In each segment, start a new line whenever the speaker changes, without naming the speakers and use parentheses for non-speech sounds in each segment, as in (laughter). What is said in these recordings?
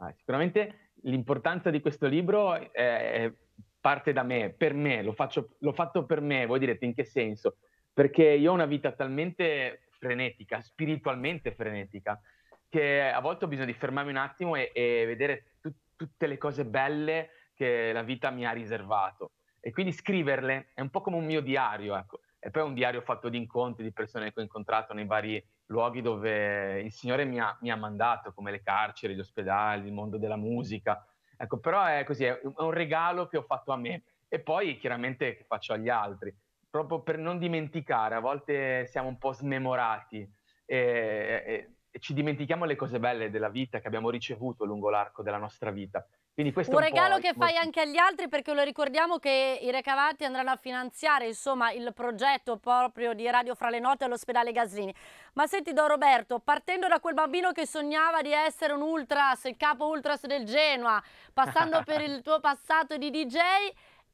Ah, sicuramente l'importanza di questo libro è, parte da me, per me, lo faccio, l'ho fatto per me, voi direte in che senso? Perché io ho una vita talmente frenetica, spiritualmente frenetica, che a volte ho bisogno di fermarmi un attimo e, e vedere t- tutte le cose belle che la vita mi ha riservato. E quindi scriverle è un po' come un mio diario, ecco. E poi è un diario fatto di incontri, di persone che ho incontrato nei vari luoghi dove il Signore mi ha, mi ha, mandato, come le carceri, gli ospedali, il mondo della musica. Ecco, però è così, è un regalo che ho fatto a me e poi chiaramente che faccio agli altri. Proprio per non dimenticare, a volte siamo un po' smemorati e, e, e ci dimentichiamo le cose belle della vita che abbiamo ricevuto lungo l'arco della nostra vita un, un regalo che fai
anche agli altri perché lo ricordiamo che i recavati andranno a finanziare insomma, il progetto proprio di Radio Fra le Note all'ospedale Gaslini. Ma senti Don Roberto, partendo da quel bambino che sognava di essere un ultras, il capo ultras del Genoa, passando per il (laughs) tuo passato di DJ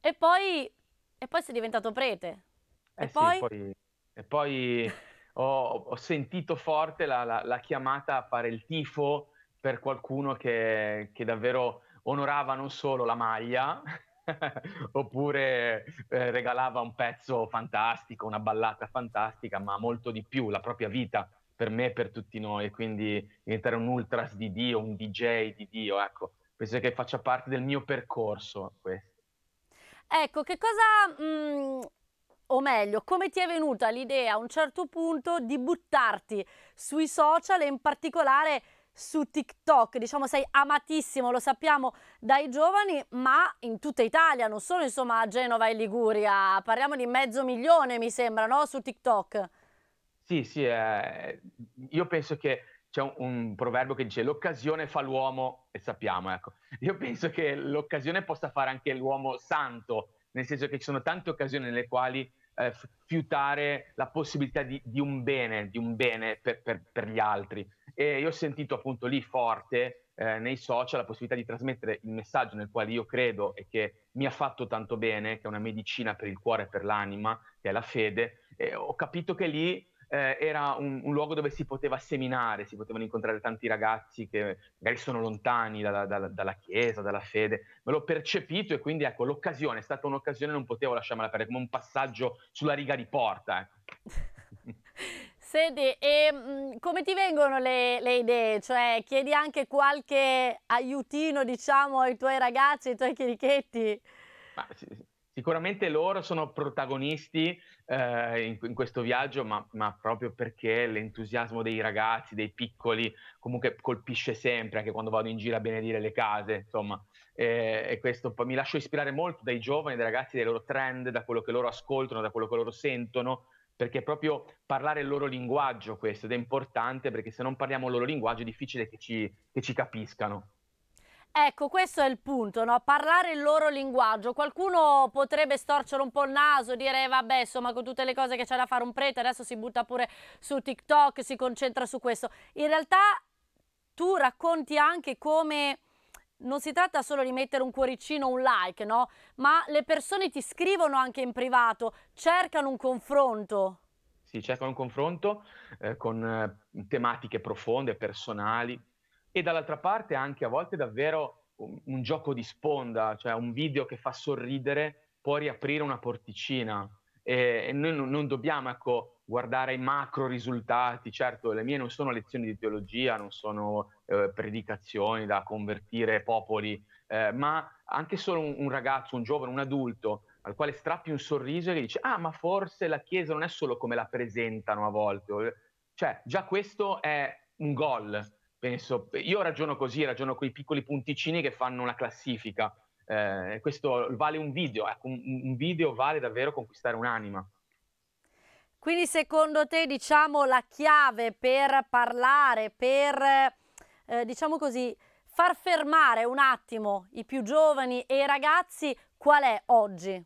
e poi, e poi sei diventato prete.
Eh e, sì, poi... Poi, e poi ho, ho, sentito forte la, la, la, chiamata a fare il tifo per qualcuno che, che davvero onorava non solo la maglia, (laughs) oppure eh, regalava un pezzo fantastico, una ballata fantastica, ma molto di più, la propria vita per me e per tutti noi, quindi diventare un ultras di Dio, un DJ di Dio, ecco, penso che faccia parte del mio percorso questo.
Ecco, che cosa, mh, mm, o meglio, come ti è venuta l'idea a un certo punto di buttarti sui social e in particolare su TikTok, diciamo sei amatissimo, lo sappiamo dai giovani, ma in tutta Italia, non solo insomma a Genova e Liguria, parliamo di mezzo milione mi sembra, no? Su TikTok.
Sì, sì, eh, io penso che c'è un, un, proverbio che dice l'occasione fa l'uomo e sappiamo, ecco, io penso che l'occasione possa fare anche l'uomo santo, nel senso che ci sono tante occasioni nelle quali eh, fiutare la possibilità di, di, un bene, di un bene per, per, per gli altri. E io ho sentito appunto lì forte eh, nei social la possibilità di trasmettere il messaggio nel quale io credo e che mi ha fatto tanto bene, che è una medicina per il cuore e per l'anima, che è la fede. E ho capito che lì eh, era un, un, luogo dove si poteva seminare, si potevano incontrare tanti ragazzi che magari sono lontani dalla, dalla, dalla chiesa, dalla fede. Me l'ho percepito e quindi ecco, l'occasione è stata un'occasione, non potevo lasciarmela perdere, come un passaggio sulla riga di porta. Ecco.
(laughs) Senti, e, ehm, mh, mhmm, come ti vengono le, le, idee? Cioè, chiedi anche qualche aiutino, diciamo, ai tuoi ragazzi, ai tuoi chirichetti? Ma,
sicuramente loro sono protagonisti eh, in, in, questo viaggio, ma, ma, proprio perché l'entusiasmo dei ragazzi, dei piccoli, comunque colpisce sempre, anche quando vado in giro a benedire le case, insomma. Eh, e questo mi lascio ispirare molto dai giovani, dai ragazzi, dai loro trend, da quello che loro ascoltano, da quello che loro sentono, perché è proprio parlare il loro linguaggio questo ed è importante perché se non parliamo il loro linguaggio è difficile che ci, che ci capiscano.
Ecco, questo è il punto, no? parlare il loro linguaggio. Qualcuno potrebbe storcere un po' il naso, dire eh, vabbè, insomma, con tutte le cose che c'è da fare un prete, adesso si butta pure su TikTok, si concentra su questo. In realtà tu racconti anche come non si tratta solo di mettere un cuoricino, un like, no? Ma le persone ti scrivono anche in privato, cercano un confronto.
Sì, cercano un confronto eh, con eh, tematiche profonde, personali e dall'altra parte anche a volte davvero un, un, gioco di sponda, cioè un video che fa sorridere può riaprire una porticina e, e noi non, non dobbiamo ecco, guardare i macro risultati, certo le mie non sono lezioni di teologia, non sono eh, predicazioni, da convertire popoli, eh, ma anche solo un, un, ragazzo, un giovane, un adulto al quale strappi un sorriso e gli dici ah ma forse la Chiesa non è solo come la presentano a volte, cioè già questo è un gol, penso, io ragiono così, ragiono con i piccoli punticini che fanno una classifica, eh, questo vale un video, ecco, un, un video vale davvero conquistare un'anima.
Quindi secondo te diciamo la chiave per parlare, per eh, diciamo così, far fermare un attimo i più giovani e i ragazzi qual è oggi?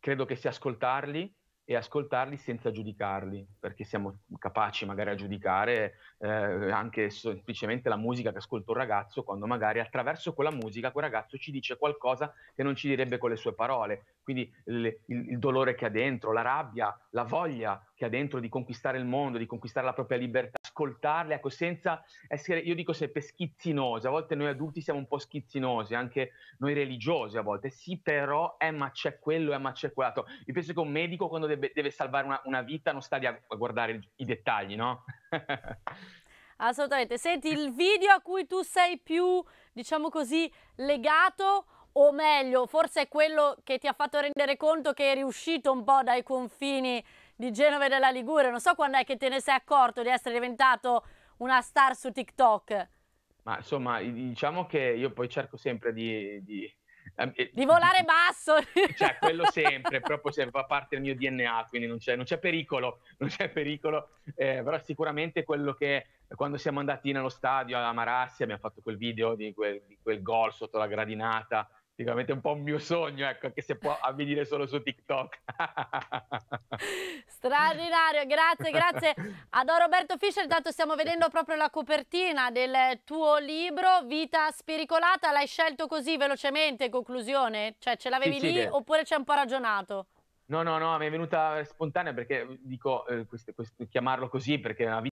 Credo che sia ascoltarli e ascoltarli senza giudicarli, perché siamo capaci magari a giudicare eh, anche semplicemente la musica che ascolta un ragazzo, quando magari attraverso quella musica quel ragazzo ci dice qualcosa che non ci direbbe con le sue parole quindi il, il, dolore che ha dentro, la rabbia, la voglia che ha dentro di conquistare il mondo, di conquistare la propria libertà, ascoltarle, ecco, senza essere, io dico sempre, schizzinose, a volte noi adulti siamo un po' schizzinosi, anche noi religiosi a volte, sì però, eh ma c'è quello, eh ma c'è quell'altro, io penso che un medico quando deve, deve salvare una, una, vita non sta lì a guardare i dettagli, no? (laughs)
Assolutamente, senti il video a cui tu sei più, diciamo così, legato o meglio, forse è quello che ti ha fatto rendere conto che eri uscito un po' dai confini di Genova e della Ligure. Non so quando è che te ne sei accorto di essere diventato una star su TikTok.
Ma insomma, diciamo che io poi cerco sempre di... di, ehm, di volare basso! (laughs) Cioè, quello sempre, proprio se fa parte del mio DNA, quindi non c'è, non c'è pericolo, non c'è pericolo. Eh, però sicuramente quello che quando siamo andati nello stadio a Marassi abbiamo fatto quel video di quel, di quel gol sotto la gradinata, sicuramente un po' un mio sogno, ecco, che si può avvenire solo su TikTok. (laughs)
Straordinario, grazie, grazie a Don Roberto Fischer, intanto stiamo vedendo proprio la copertina del tuo libro Vita spericolata, l'hai scelto così velocemente, conclusione? Cioè ce l'avevi sì, lì sì, oppure ci hai un po' ragionato?
No, no, no, mi è venuta spontanea perché dico, eh, questo, questo, chiamarlo così perché è una vita